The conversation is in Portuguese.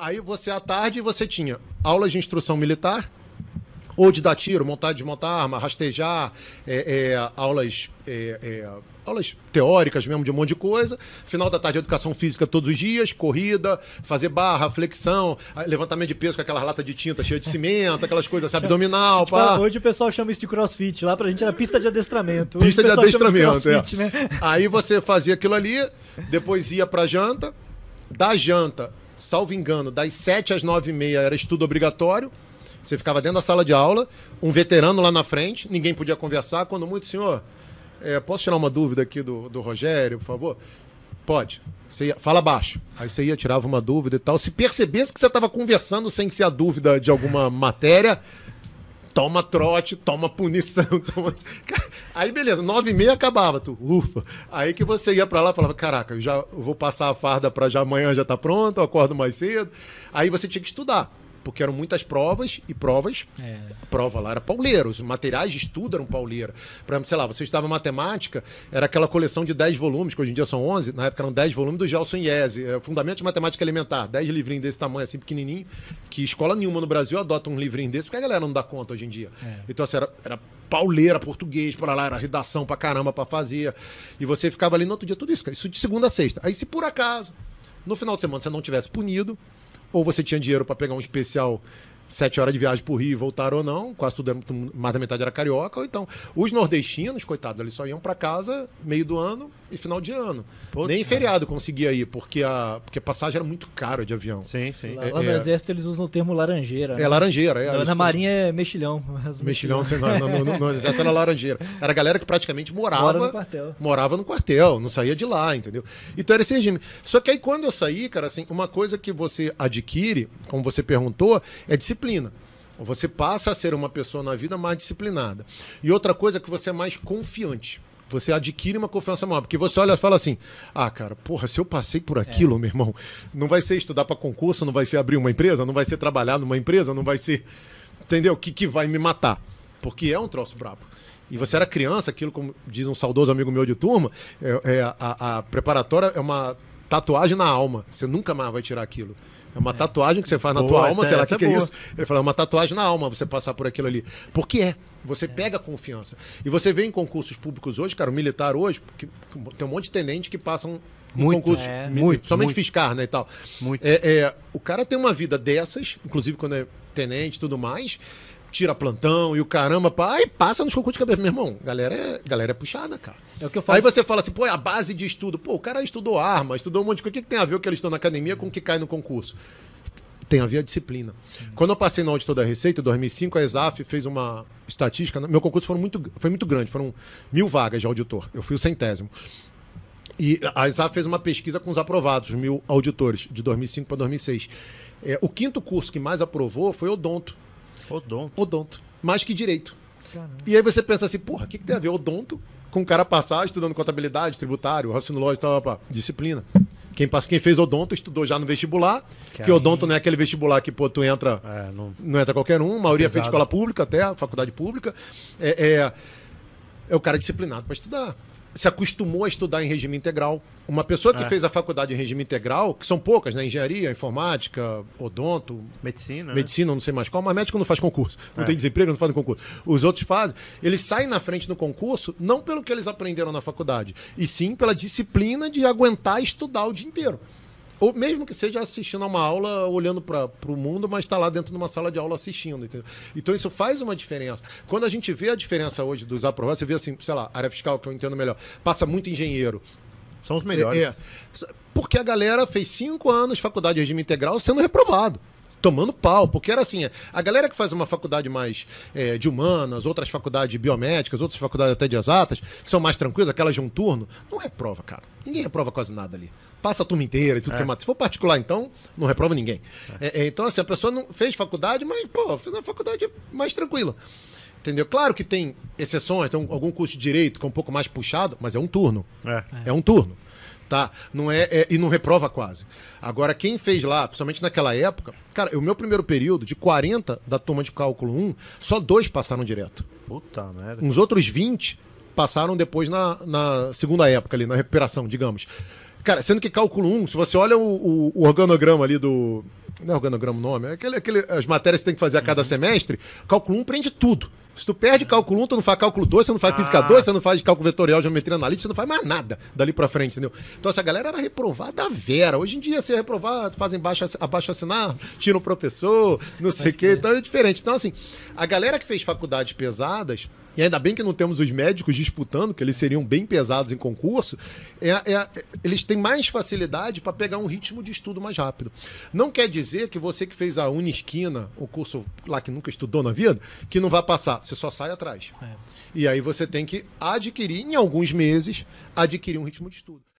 Aí você, à tarde, você tinha aulas de instrução militar, ou de dar tiro, montar, desmontar arma, rastejar, é, é, aulas, é, é aulas teóricas mesmo de um monte de coisa. Final da tarde, educação física todos os dias, corrida, fazer barra, flexão, levantamento de peso com aquelas lata de tinta cheia de cimento, aquelas coisas, assim, abdominal. Fala, tipo, hoje o pessoal chama isso de crossfit, lá pra gente era pista de adestramento. Hoje pista de adestramento, de é. crossfit, né? Aí você fazia aquilo ali, depois ia pra janta, da janta salvo engano, das 7 às 9 e meia era estudo obrigatório. Você ficava dentro da sala de aula, um veterano lá na frente, ninguém podia conversar. Quando muito, senhor, é, posso tirar uma dúvida aqui do, do Rogério, por favor? Pode. Você ia, fala baixo. Aí você ia, tirava uma dúvida e tal. Se percebesse que você estava conversando sem ser a dúvida de alguma matéria, toma trote, toma punição, toma... Aí beleza, nove e meia acabava, tu, ufa. Aí que você ia para lá e falava, caraca, eu já vou passar a farda para já amanhã já tá pronto, eu acordo mais cedo. Aí você tinha que estudar porque eram muitas provas e provas. É. Prova lá era pauleira, os materiais de estudo eram pauleira. Por exemplo, sei lá, você estava em matemática, era aquela coleção de 10 volumes, que hoje em dia são 11, na época eram 10 volumes do Gelson Iese, é, Fundamento Fundamentos de Matemática Elementar, 10 livrinhos desse tamanho, assim, pequenininho, que escola nenhuma no Brasil adota um livrinho desse, porque a galera não dá conta hoje em dia. É. Então, assim, era, era pauleira português, para lá, era redação pra caramba pra fazer. E você ficava ali no outro dia, tudo isso, Isso de segunda a sexta. Aí, se por acaso, no final de semana você não tivesse punido, ou você tinha dinheiro para pegar um especial sete horas de viagem pro Rio e voltaram ou não, quase tudo, era, mais da metade era carioca, ou então, os nordestinos, coitados, eles só iam para casa meio do ano e final de ano. Puta. Nem é. feriado conseguia ir, porque a, porque a passagem era muito cara de avião. Sim, sim. Lá, é, lá no é, Exército eles usam o termo laranjeira. Né? É, né? laranjeira. É, na, na Marinha é mexilhão. Mexilhão, mexilhão. No, no, no, Exército era laranjeira. Era a galera que praticamente morava... Mora no quartel. Morava no quartel, não saía de lá, entendeu? Então era esse regime. Só que aí quando eu saí, cara, assim, uma coisa que você adquire, como você perguntou, é disciplina disciplina. Você passa a ser uma pessoa na vida mais disciplinada. E outra coisa é que você é mais confiante. Você adquire uma confiança maior, porque você olha e fala assim: ah, cara, porra, se eu passei por aquilo, é. meu irmão, não vai ser estudar para concurso, não vai ser abrir uma empresa, não vai ser trabalhar numa empresa, não vai ser. Entendeu? O que, que vai me matar? Porque é um troço brabo. E você era criança, aquilo, como diz um saudoso amigo meu de turma, é, é a, a preparatória é uma tatuagem na alma. Você nunca mais vai tirar aquilo. É uma é. tatuagem que você faz na boa, tua alma, será que, que é, é isso? Ele falou, é uma tatuagem na alma você passar por aquilo ali. Porque é. Você é. pega confiança. E você vê em concursos públicos hoje, cara, o militar hoje, que, tem um monte de tenente que passam muito, em concursos, é. muito, somente fiscar, né, e tal. Muito. É, é, o cara tem uma vida dessas, inclusive quando é tenente e tudo mais, tira plantão e o caramba, pá, aí passa nos concursos de cabeça. Meu irmão, galera é, galera é puxada, cara. É o que eu faço Aí você fala assim, pô, é a base de estudo. Pô, o cara estudou arma, estudou um monte de coisa. O que, que tem a ver o que eles estão na academia com o que cai no concurso? Tem a ver a disciplina. Sim. Quando eu passei no auditor da Receita, em 2005, a ESAF fez uma estatística. Meu concurso foi muito, foi muito grande, foram mil vagas de auditor. Eu fui o centésimo. E a ESAF fez uma pesquisa com os aprovados, mil auditores, de 2005 para 2006. É, o quinto curso que mais aprovou foi Odonto Odonto. Odonto. Mais que direito. Caramba. E aí você pensa assim, porra, o que, que tem a ver odonto com o cara passar estudando contabilidade, tributário, racinologia, tal, pá, disciplina. Quem, passa, quem fez odonto estudou já no vestibular, que, que odonto não é aquele vestibular que, pô, tu entra, é, não... não... entra qualquer um, a maioria é fez escola pública até, faculdade pública. É, é, é o cara disciplinado para estudar se acostumou a estudar em regime integral. Uma pessoa que é. fez a faculdade em regime integral, que são poucas, né? Engenharia, informática, odonto. Medicina. Né? Medicina, né? não sei mais qual, mas médico não faz concurso. Não é. tem desemprego, não faz concurso. Os outros fazem. Eles saem na frente no concurso, não pelo que eles aprenderam na faculdade, e sim pela disciplina de aguentar estudar o dia inteiro ou mesmo que seja assistindo a uma aula, olhando para o mundo, mas está lá dentro de uma sala de aula assistindo, entendeu? Então isso faz uma diferença. Quando a gente vê a diferença hoje dos aprovados, você vê assim, sei lá, área fiscal, que eu entendo melhor, passa muito engenheiro. São os melhores. É, é, porque a galera fez cinco anos de faculdade de regime integral sendo reprovado tomando pau, porque era assim, a galera que faz uma faculdade mais é, de humanas, outras faculdades biomédicas, outras faculdades até de exatas, que são mais tranquilas, aquelas de um turno, não reprova, é cara. Ninguém reprova é quase nada ali. Passa a turma inteira e tudo é. que é mata. Se for particular, então, não reprova ninguém. É. então, assim, a pessoa não fez faculdade, mas, pô, fez uma faculdade mais tranquila. Entendeu? Claro que tem exceções, tem algum curso de direito que é um pouco mais puxado, mas é um turno. É, é um turno. Tá? Não é, é, e não reprova quase. Agora, quem fez lá, principalmente naquela época, cara, o meu primeiro período, de 40 da turma de cálculo 1, só dois passaram direto. Puta merda. Uns outros 20 passaram depois na, na segunda época ali, na recuperação, digamos. Cara, sendo que cálculo 1, se você olha o, o, o organograma ali do, não é organograma o nome? É aquele, aquele, as matérias que tem que fazer a cada uhum. semestre. Cálculo 1 prende tudo. Se tu perde cálculo 1, tu não faz cálculo 2, você não faz ah. física 2, você não faz cálculo vetorial, geometria analítica, você não faz mais nada dali pra frente, entendeu? Então essa galera era reprovada a vera. Hoje em dia, se é reprovado fazem baixo, abaixo assinar, tira o professor, não sei o quê, então é diferente. Então, assim, a galera que fez faculdades pesadas e ainda bem que não temos os médicos disputando, que eles seriam bem pesados em concurso, é, é, eles têm mais facilidade para pegar um ritmo de estudo mais rápido. Não quer dizer que você que fez a Unisquina, o curso lá que nunca estudou na vida, que não vai passar, você só sai atrás. É. E aí você tem que adquirir, em alguns meses, adquirir um ritmo de estudo.